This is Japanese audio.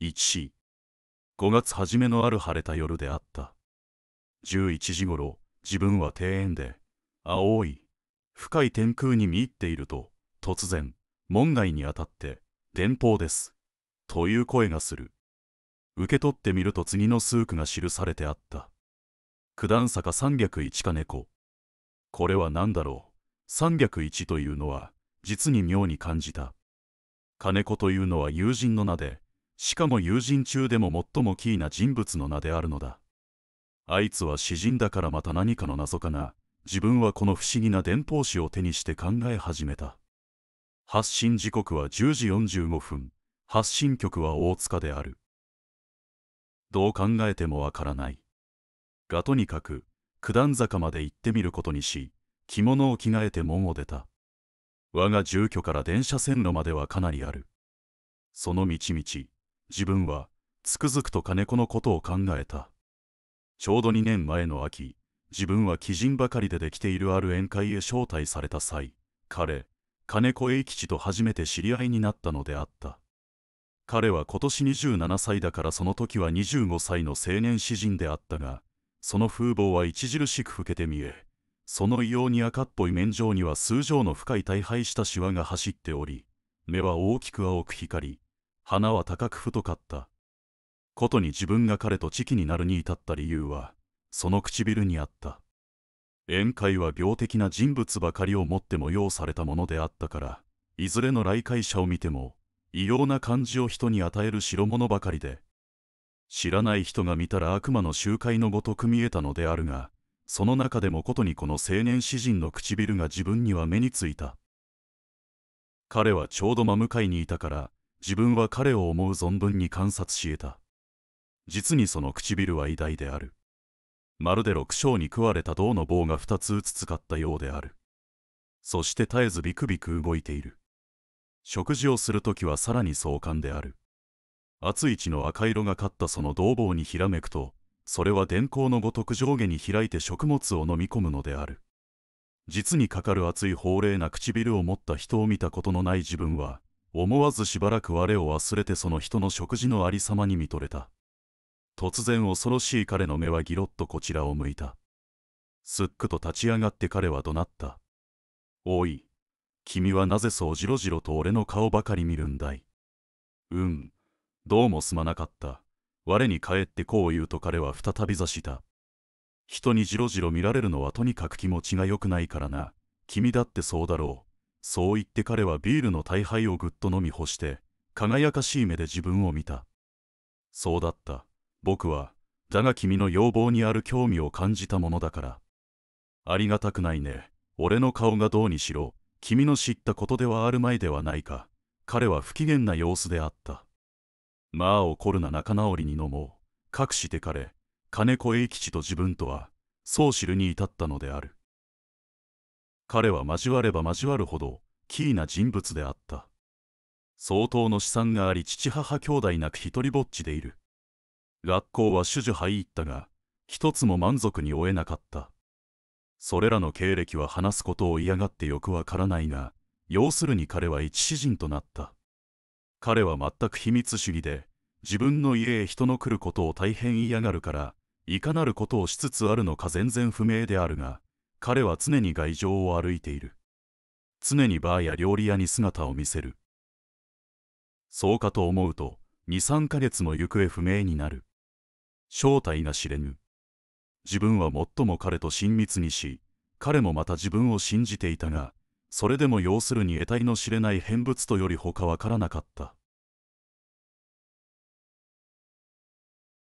5月初めのある晴れた夜であった11時ごろ自分は庭園で青い深い天空に見入っていると突然門外にあたって「電報です」という声がする受け取ってみると次の数句が記されてあった九段坂301か猫これは何だろう301というのは実に妙に感じた金子というのは友人の名でしかも友人中でも最もキーな人物の名であるのだあいつは詩人だからまた何かの謎かな自分はこの不思議な伝報紙を手にして考え始めた発信時刻は10時45分発信局は大塚であるどう考えてもわからないがとにかく九段坂まで行ってみることにし着物を着替えて門を出た我が住居から電車線路まではかなりあるその道々自分はつくづくと金子のことを考えたちょうど2年前の秋自分は鬼人ばかりでできているある宴会へ招待された際彼金子栄吉と初めて知り合いになったのであった彼は今年27歳だからその時は25歳の青年詩人であったがその風貌は著しく老けて見えその異様に赤っぽい面上には数畳の深い大敗したシワが走っており目は大きく青く光り花は高く太かった。ことに自分が彼と知己になるに至った理由は、その唇にあった。宴会は病的な人物ばかりをもっても用されたものであったから、いずれの来会者を見ても、異様な感じを人に与える代物ばかりで、知らない人が見たら悪魔の集会のごとく見えたのであるが、その中でもことにこの青年詩人の唇が自分には目についた。彼はちょうど真向かいにいたから、自分は彼を思う存分に観察し得た。実にその唇は偉大である。まるで六章に食われた銅の棒が二つうつつかったようである。そして絶えずビクビク動いている。食事をするときはさらに壮観である。熱い血の赤色がかったその銅棒にひらめくと、それは電光のごとく上下に開いて食物を飲み込むのである。実にかかる熱い法令な唇を持った人を見たことのない自分は、思わずしばらく我を忘れてその人の食事のありさまに見とれた突然恐ろしい彼の目はぎろっとこちらを向いたすっくと立ち上がって彼は怒鳴ったおい君はなぜそうじろじろと俺の顔ばかり見るんだいうんどうもすまなかった我に帰ってこう言うと彼は再び座した人にじろじろ見られるのはとにかく気持ちが良くないからな君だってそうだろうそう言って彼はビールの大敗をぐっと飲み干して輝かしい目で自分を見たそうだった僕はだが君の要望にある興味を感じたものだからありがたくないね俺の顔がどうにしろ君の知ったことではあるまいではないか彼は不機嫌な様子であったまあ怒るな仲直りに飲もうかくして彼金子栄吉と自分とはそう知るに至ったのである彼は交われば交わるほどキーな人物であった相当の資産があり父母兄弟なく一人ぼっちでいる学校は種々入ったが一つも満足に追えなかったそれらの経歴は話すことを嫌がってよくわからないが要するに彼は一詩人となった彼は全く秘密主義で自分の家へ人の来ることを大変嫌がるからいかなることをしつつあるのか全然不明であるが彼は常に外場を歩いている。常にバーや料理屋に姿を見せる。そうかと思うと、2、3ヶ月の行方不明になる。正体が知れぬ。自分は最も彼と親密にし、彼もまた自分を信じていたが、それでも要するに得体の知れない変物とより他わからなかった。